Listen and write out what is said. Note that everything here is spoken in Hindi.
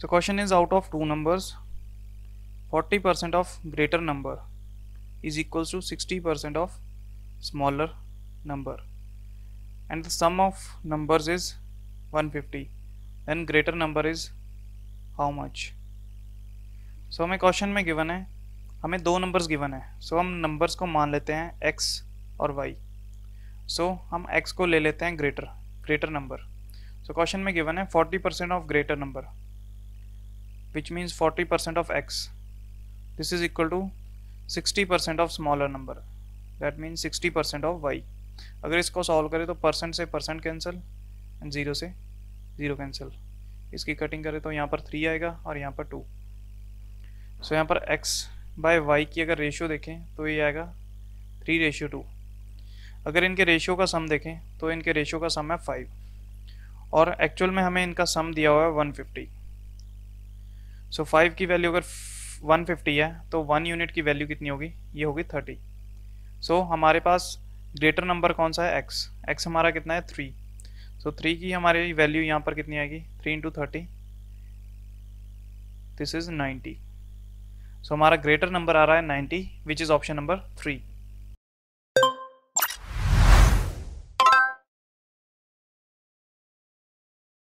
so question is out of two numbers 40% of greater number is equals to 60% of smaller number and the sum of numbers is 150 then greater number is how much so so, हमें क्वेश्चन में गिवन है हमें दो नंबर्स गिवन है सो so, हम नंबर्स को मान लेते हैं एक्स और वाई सो so, हम एक्स को ले लेते हैं greater greater number so question में गिवन है 40% of greater number which means 40% of x this is equal to 60% of smaller number that means 60% of y अगर इसको सॉल्व करें तो परसेंट से परसेंट कैंसिल एंड ज़ीरो से ज़ीरो कैंसिल इसकी कटिंग करें तो यहाँ पर थ्री आएगा और यहाँ पर टू सो so, यहाँ पर x बाय वाई की अगर रेशियो देखें तो ये आएगा थ्री रेशियो टू अगर इनके रेशियो का सम देखें तो इनके रेशियो का सम है फाइव और एक्चुअल में हमें इनका सम दिया हुआ है वन फिफ्टी सो फाइव की वैल्यू अगर वन फिफ्टी है तो वन यूनिट की वैल्यू कितनी होगी ये होगी थर्टी सो so, हमारे पास ग्रेटर नंबर कौन सा है एक्स एक्स हमारा कितना है थ्री सो थ्री की हमारी वैल्यू यहाँ पर कितनी आएगी three into thirty this is ninety so हमारा ग्रेटर नंबर आ रहा है ninety which is option number three